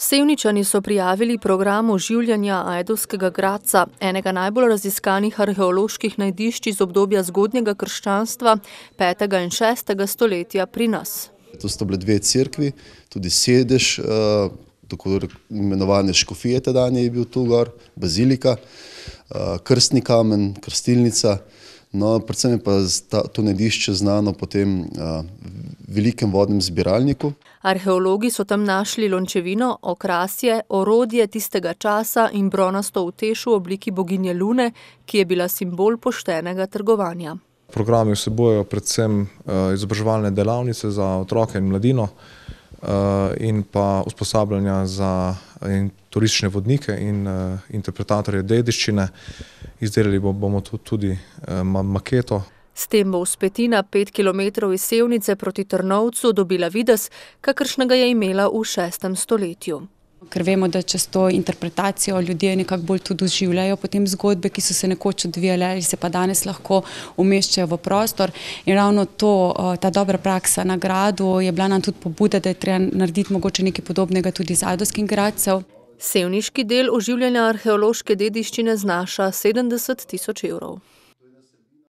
Sevničani so prijavili program oživljanja Ajdovskega gradca, enega najbolj raziskanih arheoloških najdišč iz obdobja zgodnjega krščanstva 5. in 6. stoletja pri nas. To sta bile dve cirkvi, tudi sedež, eh, tako imenovane škofije tedanje je bil tu gor, bazilika, eh, krstni kamen, krstilnica, krstilnica, No, predvsem je pa ta, to nedišče znano po tem uh, velikem vodnem zbiralniku. Arheologi so tam našli lončevino, okrasje, orodje tistega časa in bronasto utež v obliki boginje Lune, ki je bila simbol poštenega trgovanja. Programi vsebojo predvsem uh, izobraževalne delavnice za otroke in mladino. Uh, Eh, in pa usposabljanja za eh, turistične vodnike in eh, interpretatorje dediščine. Izdelali bomo tudi maketo. S tem bo uspetina 5 km iz Sevnice proti Trnovcu dobila vides, kakršnega je imela v 6. stoletju. Ker vemo, da čez to interpretacijo ljudje nekako bolj tudi doživljajo potem zgodbe, ki so se nekoč odvijale ali se pa danes lahko umeščajo v prostor. In ravno to, ta dobra praksa na gradu je bila nam tudi pobuda, da je treba narediti mogoče nekaj podobnega tudi z adoskim gradcev. Sevniški del oživljanja arheološke dediščine znaša 70 tisoč evrov.